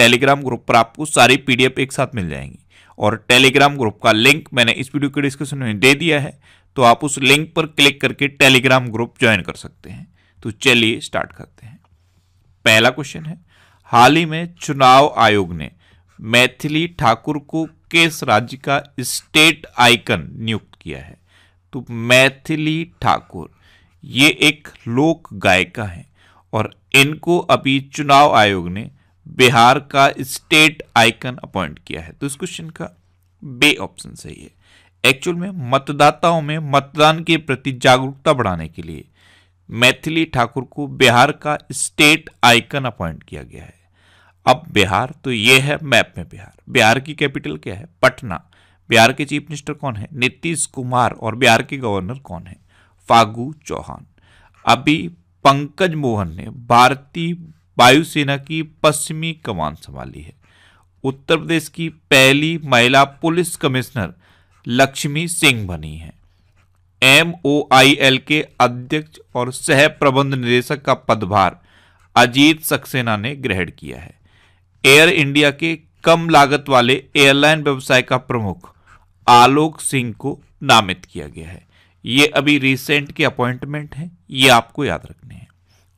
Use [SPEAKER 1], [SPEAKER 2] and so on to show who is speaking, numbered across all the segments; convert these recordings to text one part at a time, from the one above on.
[SPEAKER 1] Telegram group पर आपको सारी पीडीएफ एक साथ मिल जाएंगी और टेलीग्राम ग्रुप का लिंक मैंने इस वीडियो के डिस्क्रिप्शन में दे दिया है तो आप उस लिंक पर क्लिक करके टेलीग्राम ग्रुप ज्वाइन कर सकते हैं तो चलिए स्टार्ट करते हैं पहला क्वेश्चन है हाल ही में चुनाव आयोग ने मैथिली ठाकुर को किस राज्य का स्टेट आइकन नियुक्त किया है तो मैथिली ठाकुर ये एक लोक गायिका हैं और इनको अभी चुनाव आयोग ने बिहार का स्टेट आइकन अपॉइंट किया है तो इस क्वेश्चन का बे ऑप्शन सही है एक्चुअल में मतदाताओं में मतदान के प्रति जागरूकता बढ़ाने के लिए मैथिली ठाकुर को बिहार का स्टेट आइकन अपॉइंट किया गया है अब बिहार तो ये है मैप में बिहार बिहार की कैपिटल क्या है पटना बिहार के चीफ मिनिस्टर कौन है नीतीश कुमार और बिहार के गवर्नर कौन है फागू चौहान अभी पंकज मोहन ने भारतीय वायुसेना की पश्चिमी कमान संभाली है उत्तर प्रदेश की पहली महिला पुलिस कमिश्नर लक्ष्मी सिंह बनी है एम ओ आई एल के अध्यक्ष और सह प्रबंध निदेशक का पदभार अजीत सक्सेना ने ग्रहण किया है एयर इंडिया के कम लागत वाले एयरलाइन व्यवसाय का प्रमुख आलोक सिंह को नामित किया गया है ये अभी रिसेंट के अपॉइंटमेंट हैं ये आपको याद रखने हैं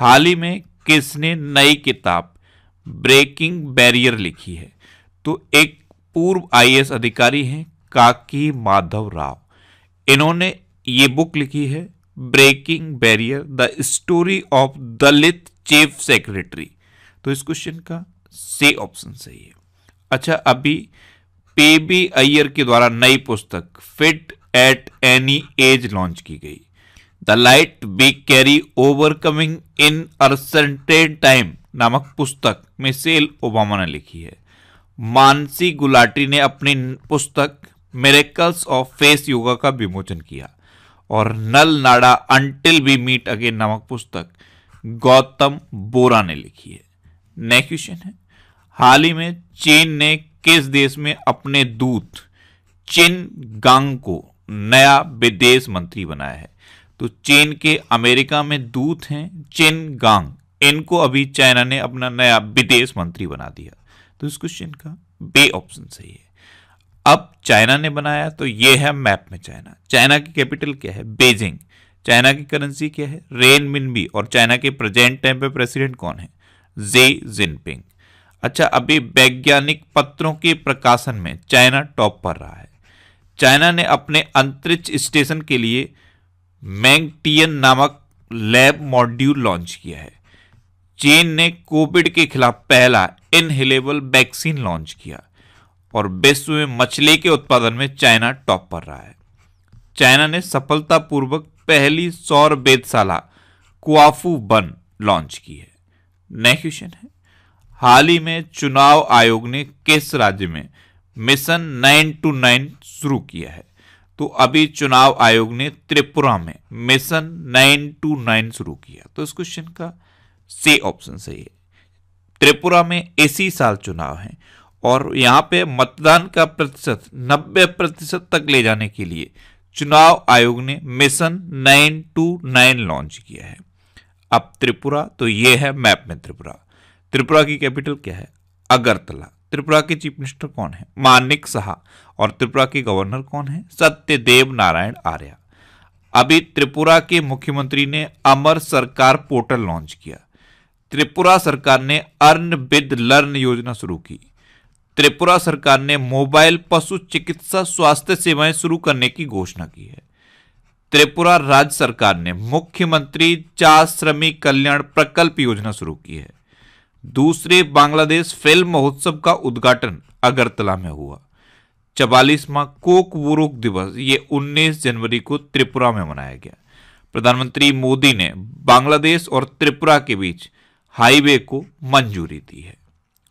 [SPEAKER 1] हाल ही में किसने नई किताब ब्रेकिंग बैरियर लिखी है तो एक पूर्व आई अधिकारी हैं काकी माधव राव इन्होंने ये बुक लिखी है breaking barrier the story of Dalit chief secretary तो इस क्वेश्चन का से ऑप्शन सही है अच्छा अभी पी बी अय्यर के द्वारा नई पुस्तक fit at any age launch की गई the light we carry overcoming in अर्सेंटेड टाइम नामक पुस्तक मिसेल ओबामा ने लिखी है मानसी गुलाटी ने अपनी पुस्तक मेरेकल्स ऑफ फेस योगा का विमोचन किया और नल नाडा अंटिल बी मीट अगेन नामक पुस्तक गौतम बोरा ने लिखी है नेक्स्ट क्वेश्चन है हाल ही में चीन ने किस देश में अपने दूत चिन गांग को नया विदेश मंत्री बनाया है तो चीन के अमेरिका में दूत हैं चिन गांग इनको अभी चाइना ने अपना नया विदेश मंत्री बना दिया तो इस क्वेश्चन का बे ऑप्शन सही है अब चाइना ने बनाया तो ये है मैप में चाइना चाइना की कैपिटल क्या है बेजिंग चाइना की करेंसी क्या है रेन मिनबी और चाइना के प्रेजेंट टाइम पे प्रेसिडेंट कौन है जे जिनपिंग अच्छा अभी वैज्ञानिक पत्रों के प्रकाशन में चाइना टॉप पर रहा है चाइना ने अपने अंतरिक्ष स्टेशन के लिए मैंगटीएन नामक लैब मॉड्यूल लॉन्च किया है चीन ने कोविड के खिलाफ पहला इनहेलेबल वैक्सीन लॉन्च किया और विश्व में मछली के उत्पादन में चाइना टॉप पर रहा है चाइना ने सफलतापूर्वक पहली सौर वेदशाला क्वाफू बन लॉन्च की है नए क्वेश्चन है हाल ही में चुनाव आयोग ने किस राज्य में मिशन नाइन टू नाइन शुरू किया है तो अभी चुनाव आयोग ने त्रिपुरा में मिशन नाइन टू नाइन शुरू किया तो इस क्वेश्चन का सी ऑप्शन सही है त्रिपुरा में इसी साल चुनाव है और यहां पे मतदान का प्रतिशत नब्बे प्रतिशत तक ले जाने के लिए चुनाव आयोग ने mission nine two nine launch किया है अब त्रिपुरा तो ये है मैप में त्रिपुरा त्रिपुरा की कैपिटल क्या है अगरतला त्रिपुरा के चीफ मिनिस्टर कौन है मानिक साहा और त्रिपुरा के गवर्नर कौन है सत्यदेव नारायण आर्य अभी त्रिपुरा के मुख्यमंत्री ने अमर सरकार पोर्टल लॉन्च किया त्रिपुरा सरकार ने अर्न विद लर्न योजना शुरू की त्रिपुरा सरकार ने मोबाइल पशु चिकित्सा स्वास्थ्य सेवाएं शुरू करने की घोषणा की है त्रिपुरा राज्य सरकार ने मुख्यमंत्री चार श्रमिक कल्याण प्रकल्प योजना शुरू की है दूसरे बांग्लादेश फिल्म महोत्सव का उद्घाटन अगरतला में हुआ चवालीसवा कोक वोरोक दिवस ये 19 जनवरी को त्रिपुरा में मनाया गया प्रधानमंत्री मोदी ने बांग्लादेश और त्रिपुरा के बीच हाईवे को मंजूरी दी है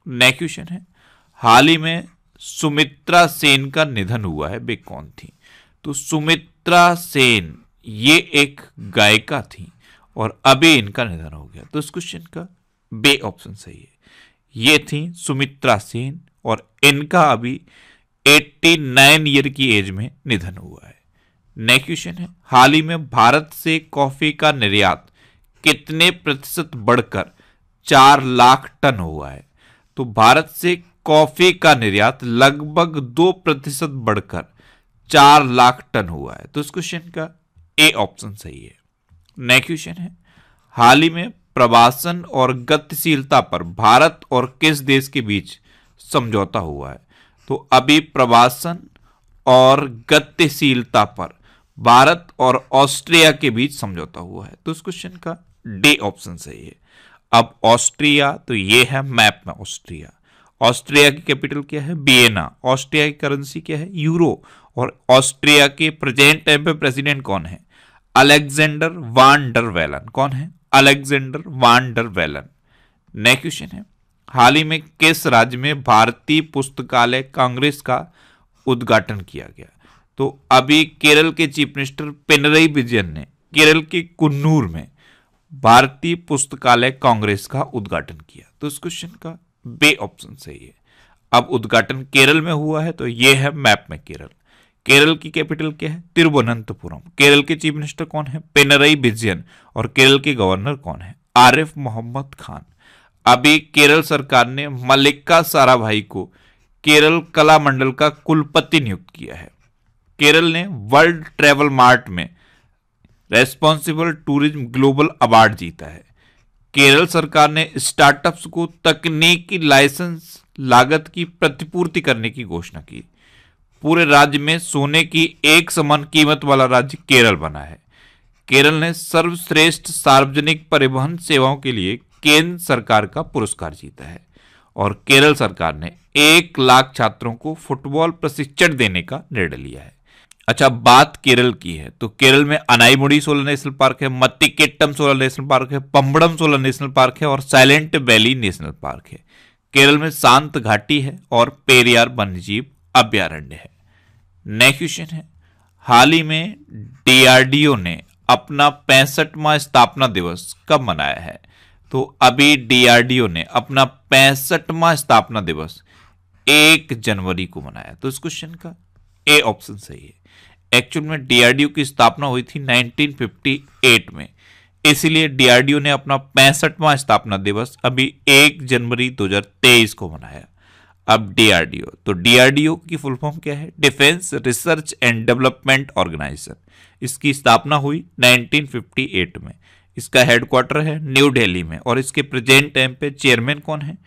[SPEAKER 1] नेक्स्ट क्वेश्चन है हाल ही में सुमित्रा सेन का निधन हुआ है वे कौन थी तो सुमित्रा सेन ये एक गायिका थी और अभी इनका निधन हो गया तो इस क्वेश्चन का बे ऑप्शन सही है ये थी सुमित्रा सेन और इनका अभी 89 ईयर की एज में निधन हुआ है नेक्स्ट क्वेश्चन है हाल ही में भारत से कॉफी का निर्यात कितने प्रतिशत बढ़कर चार लाख टन हुआ है तो भारत से कॉफी का निर्यात लगभग दो प्रतिशत बढ़कर चार लाख टन हुआ है तो इस क्वेश्चन का ए ऑप्शन सही है नेक्स्ट क्वेश्चन है हाल ही में प्रवासन और गतिशीलता पर भारत और किस देश के बीच समझौता हुआ है तो अभी प्रवासन और गतिशीलता पर भारत और ऑस्ट्रिया के बीच समझौता हुआ है तो इस क्वेश्चन का डी ऑप्शन सही है अब ऑस्ट्रिया तो ये है मैप में ऑस्ट्रिया ऑस्ट्रिया की कैपिटल क्या है बियना ऑस्ट्रिया की करेंसी क्या है यूरो और ऑस्ट्रिया के प्रेजेंट टाइम पे प्रेसिडेंट कौन है अलेक्जेंडर वान डर वेलन कौन है Alexander Van der Wellen next question है हाल ही में किस राज्य में भारतीय पुस्तकालय कांग्रेस का उद्घाटन किया गया तो अभी केरल के चीफ मिनिस्टर पिनरई विजयन ने केरल के कुन्नूर में भारतीय पुस्तकालय कांग्रेस का उद्घाटन किया तो इस क्वेश्चन का बे ऑप्शन सही है अब उद्घाटन केरल में हुआ है तो यह है मैप में केरल केरल की कैपिटल क्या है तिरुवनंतपुरम केरल के चीफ मिनिस्टर कौन है पेनरई बिजियन और केरल के गवर्नर कौन है आरिफ मोहम्मद खान अभी केरल सरकार ने मलिका साराभाई को केरल कला मंडल का कुलपति नियुक्त किया है केरल ने वर्ल्ड ट्रेवल मार्ट में रेस्पॉन्सिबल टूरिज्म ग्लोबल अवार्ड जीता है केरल सरकार ने स्टार्टअप्स को तकनीकी लाइसेंस लागत की प्रतिपूर्ति करने की घोषणा की पूरे राज्य में सोने की एक समान कीमत वाला राज्य केरल बना है केरल ने सर्वश्रेष्ठ सार्वजनिक परिवहन सेवाओं के लिए केंद्र सरकार का पुरस्कार जीता है और केरल सरकार ने एक लाख छात्रों को फुटबॉल प्रशिक्षण देने का निर्णय लिया है अच्छा बात केरल की है तो केरल में अनाईमुड़ी सोलर नेशनल पार्क है मत्तिकेट्टम सोलर नेशनल पार्क है पम्बड़म सोलर नेशनल पार्क है और साइलेंट वैली नेशनल पार्क है केरल में शांत घाटी है और पेरियार वन्यजीव अभ्यारण्य है नया क्वेश्चन है हाल ही में डीआरडीओ ने अपना पैंसठवा स्थापना दिवस कब मनाया है तो अभी डीआरडीओ ने अपना पैंसठवा स्थापना दिवस एक जनवरी को मनाया तो इस क्वेश्चन का ए ऑप्शन सही है एक्चुअल में डीआरडीओ की स्थापना हुई थी 1958 में इसलिए डीआरडीओ ने अपना पैंसठवां स्थापना दिवस अभी एक जनवरी 2023 को मनाया अब डीआरडीओ तो डीआरडीओ की फुल फॉर्म क्या है defence research and development organisation इसकी स्थापना हुई 1958 में इसका हेडक्वार्टर है न्यू दिल्ली में और इसके प्रेजेंट टाइम पे चेयरमैन कौन है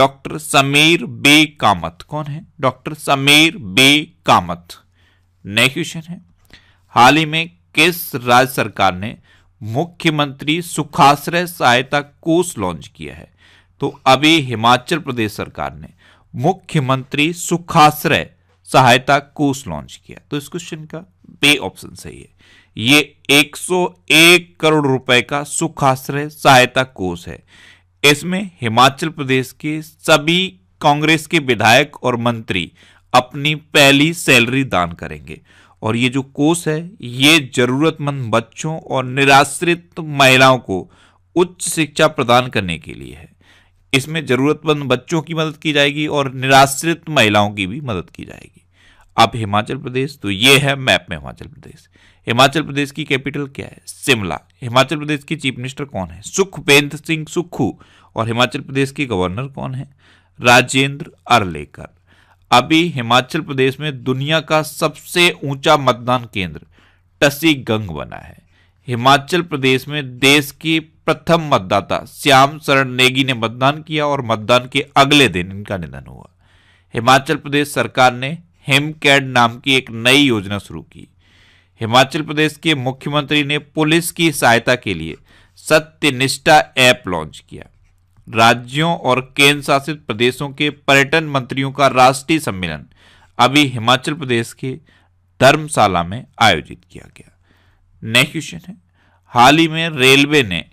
[SPEAKER 1] डॉक्टर समीर बी कामत कौन है डॉक्टर समीर बी कामत नए क्वेश्चन है हाल ही में किस राज्य सरकार ने मुख्यमंत्री सुखाश्रय सहायता कोष लॉन्च किया है तो अभी हिमाचल प्रदेश सरकार ने मुख्यमंत्री सुखाश्रय सहायता कोष लॉन्च किया तो इस क्वेश्चन का बे ऑप्शन सही है ये 101 करोड़ रुपए का सुखाश्रय सहायता कोष है इसमें हिमाचल प्रदेश के सभी कांग्रेस के विधायक और मंत्री अपनी पहली सैलरी दान करेंगे और ये जो कोष है ये जरूरतमंद बच्चों और निराश्रित महिलाओं को उच्च शिक्षा प्रदान करने के लिए है इसमें ज़रूरतमंद बच्चों की मदद की जाएगी और निराश्रित महिलाओं की भी मदद की जाएगी अब हिमाचल प्रदेश तो ये है मैप में हिमाचल प्रदेश हिमाचल प्रदेश की कैपिटल क्या है शिमला हिमाचल प्रदेश की चीफ मिनिस्टर कौन है सुखबेंद्र सिंह सुक्खू और हिमाचल प्रदेश की गवर्नर कौन है राजेंद्र अरलेकर अभी हिमाचल प्रदेश में दुनिया का सबसे ऊंचा मतदान केंद्र टसी गंग बना है हिमाचल प्रदेश में देश के प्रथम मतदाता श्याम शरण नेगी ने मतदान किया और मतदान के अगले दिन इनका निधन हुआ हिमाचल प्रदेश सरकार ने हिमकैड नाम की एक नई योजना शुरू की हिमाचल प्रदेश के मुख्यमंत्री ने पुलिस की सहायता के लिए सत्यनिष्ठा ऐप लॉन्च किया राज्यों और केंद्र शासित प्रदेशों के पर्यटन मंत्रियों का राष्ट्रीय सम्मेलन अभी हिमाचल प्रदेश के धर्मशाला में आयोजित किया गया नेक्स्ट क्वेश्चन है हाल ही में रेलवे ने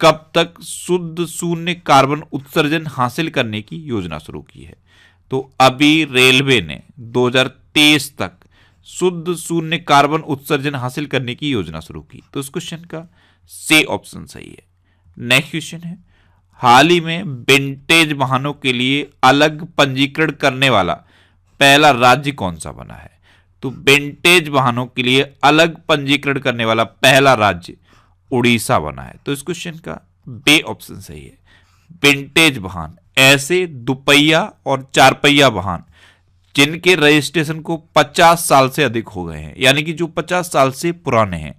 [SPEAKER 1] कब तक शुद्ध शून्य कार्बन उत्सर्जन हासिल करने की योजना शुरू की है तो अभी रेलवे ने 2023 तक शुद्ध शून्य कार्बन उत्सर्जन हासिल करने की योजना शुरू की तो इस क्वेश्चन का से ऑप्शन सही है नेक्स्ट क्वेश्चन है हाल ही में विंटेज वाहनों के लिए अलग पंजीकरण करने वाला पहला राज्य कौन सा बना है तो वेंटेज वाहनों के लिए अलग पंजीकरण करने वाला पहला राज्य उड़ीसा बना है तो इस क्वेश्चन का बे ऑप्शन सही है वेंटेज वाहन ऐसे दुपहिया और चारपहिया वाहन जिनके रजिस्ट्रेशन को 50 साल से अधिक हो गए हैं यानी कि जो 50 साल से पुराने हैं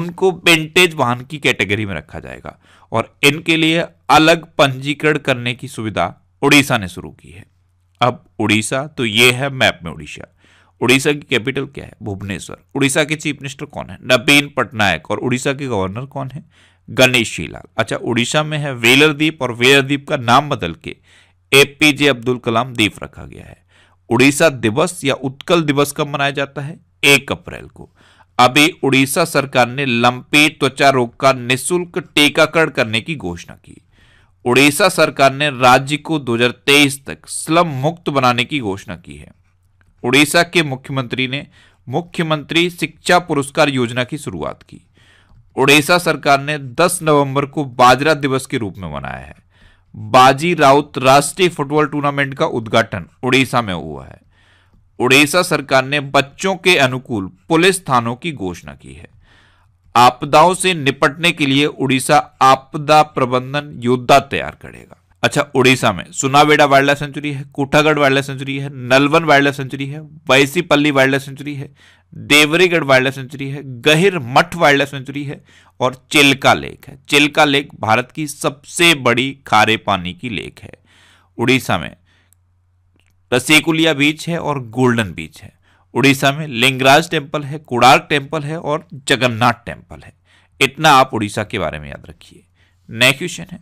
[SPEAKER 1] उनको वेंटेज वाहन की कैटेगरी में रखा जाएगा और इनके लिए अलग पंजीकरण करने की सुविधा उड़ीसा ने शुरू की है अब उड़ीसा तो ये है मैप में उड़ीसा उड़ीसा की कैपिटल क्या है भुवनेश्वर उड़ीसा के चीफ मिनिस्टर कौन है नवीन पटनायक और उड़ीसा के गवर्नर कौन है गणेश लाल अच्छा उड़ीसा में है वेलर द्वीप और वेलर द्वीप का नाम बदल के एपीजे अब्दुल कलाम द्वीप रखा गया है उड़ीसा दिवस या उत्कल दिवस कब मनाया जाता है एक अप्रैल को अभी उड़ीसा सरकार ने लंपी त्वचा रोग का निःशुल्क टीकाकरण करने की घोषणा की उड़ीसा सरकार ने राज्य को 2023 तक स्लम मुक्त बनाने की घोषणा की है उड़ीसा के मुख्यमंत्री ने मुख्यमंत्री शिक्षा पुरस्कार योजना की शुरुआत की उड़ीसा सरकार ने 10 नवंबर को बाजरा दिवस के रूप में मनाया है बाजी राउत राष्ट्रीय फुटबॉल टूर्नामेंट का उद्घाटन उड़ीसा में हुआ है उड़ीसा सरकार ने बच्चों के अनुकूल पुलिस थानों की घोषणा की है आपदाओं से निपटने के लिए उड़ीसा आपदा प्रबंधन योद्धा तैयार करेगा अच्छा उड़ीसा में सुनावेड़ा वाइल्ड लाइफ सेंचुरी है कोठागढ़ वाइल्ड लाइफ सेंचुरी है नलवन वाइल्ड लाइफ सेंचुरी है वैसीपल्ली वाइल्ड लाइफ सेंचुरी है देवरीगढ़ वाइल्ड लाइफ सेंचुरी है गहिर मठ वाइल्ड लाइफ सेंचुरी है और चिल्का लेक है चिल्का लेक भारत की सबसे बड़ी खारे पानी की लेक है उड़ीसा में रसेकुलिया बीच है और गोल्डन बीच है उड़ीसा में लिंगराज टेम्पल है कुड़ार्क टेम्पल है और जगन्नाथ टेम्पल है इतना आप उड़ीसा के बारे में याद रखिए नेक्स्ट क्वेश्चन है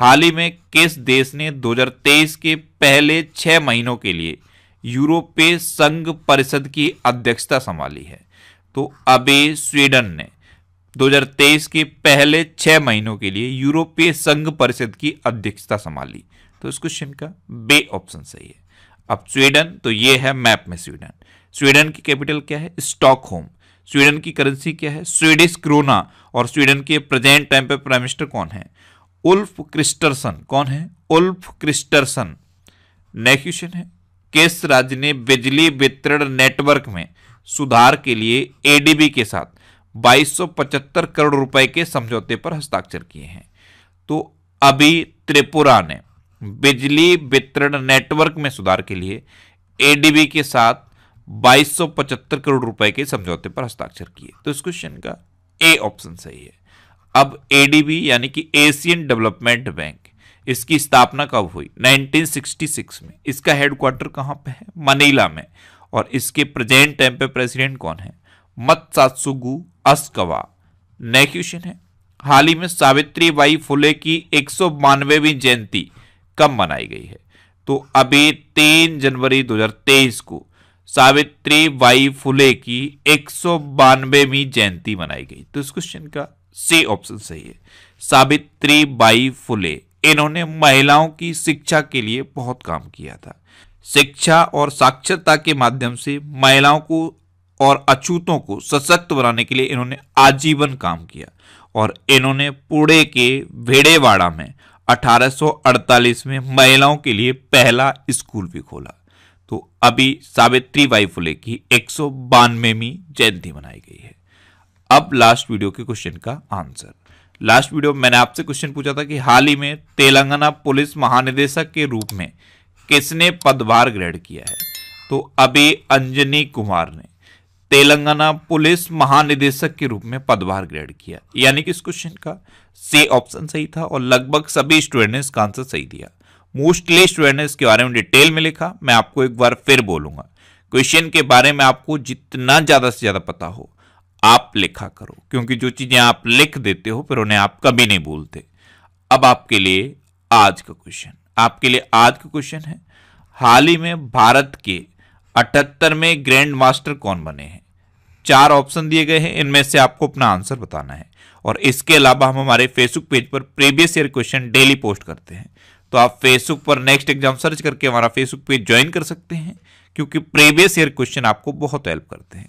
[SPEAKER 1] हाल ही में किस देश ने 2023 के पहले छह महीनों के लिए यूरोपीय संघ परिषद की अध्यक्षता संभाली है तो अभी स्वीडन ने 2023 के पहले छह महीनों के लिए यूरोपीय संघ परिषद की अध्यक्षता संभाली तो इस क्वेश्चन का बे ऑप्शन सही है अब स्वीडन तो ये है मैप में स्वीडन स्वीडन की कैपिटल क्या है स्टॉकहोम स्वीडन की करेंसी क्या है स्वीडिश क्रोना और स्वीडन के प्रेजेंट टाइम पे प्राइम मिनिस्टर कौन है उल्फ क्रिस्टरसन कौन है उल्फ क्रिस्टरसन नेक्स्ट क्वेश्चन है किस राज्य ने बिजली वितरण नेटवर्क में सुधार के लिए एडीबी के साथ 2275 करोड़ रुपए के समझौते पर हस्ताक्षर किए हैं तो अभी त्रिपुरा ने बिजली वितरण नेटवर्क में सुधार के लिए एडीबी के साथ 2275 करोड़ रुपए के समझौते पर हस्ताक्षर किए तो इस क्वेश्चन का ए ऑप्शन सही है अब एडीबी यानी कि एशियन डेवलपमेंट बैंक इसकी स्थापना कब हुई 1966 में इसका हेडक्वार्टर कहां पे है मनीला में और इसके प्रेजेंट टाइम पे प्रेसिडेंट कौन है मत सासुगु अस्कवा नए क्वेश्चन है हाल ही में सावित्री बाई फुले की एक सौ जयंती कब मनाई गई है तो अभी तीन जनवरी 2023 को सावित्री बाई फुले की एक सौ बानवेवीं जयंती मनाई गई तो इस क्वेश्चन का सी ऑप्शन सही है सावित्री बाई फुले इन्होंने महिलाओं की शिक्षा के लिए बहुत काम किया था शिक्षा और साक्षरता के माध्यम से महिलाओं को और अछूतों को सशक्त बनाने के लिए इन्होंने आजीवन काम किया और इन्होंने पुणे के भेड़ेवाड़ा में 1848 में महिलाओं के लिए पहला स्कूल भी खोला तो अभी सावित्री बाई फुले की एक सौ जयंती मनाई गई है अब लास्ट वीडियो के क्वेश्चन का आंसर लास्ट वीडियो मैंने आपसे क्वेश्चन पूछा था कि हाल ही में तेलंगाना पुलिस महानिदेशक के रूप में किसने पदभार ग्रहण किया है तो अभी अंजनी कुमार ने तेलंगाना पुलिस महानिदेशक के रूप में पदभार ग्रहण किया यानी कि इस क्वेश्चन का से ऑप्शन सही था और लगभग सभी स्टूडेंट ने इसका आंसर सही दिया मोस्टली स्टूडेंट ने इसके बारे में डिटेल में लिखा मैं आपको एक बार फिर बोलूंगा क्वेश्चन के बारे में आपको जितना ज़्यादा से ज़्यादा पता हो आप लिखा करो क्योंकि जो चीज़ें आप लिख देते हो फिर उन्हें आप कभी नहीं भूलते अब आपके लिए आज का क्वेश्चन आपके लिए आज का क्वेश्चन है हाल ही में भारत के अठहत्तर में ग्रैंड मास्टर कौन बने हैं चार ऑप्शन दिए गए हैं इनमें से आपको अपना आंसर बताना है और इसके अलावा हम हमारे फेसबुक पेज पर previous year question daily post करते हैं तो आप फेसबुक पर नेक्स्ट एग्जाम सर्च करके हमारा फेसबुक पेज ज्वाइन कर सकते हैं क्योंकि प्रीवियस ईयर क्वेश्चन आपको बहुत हेल्प करते हैं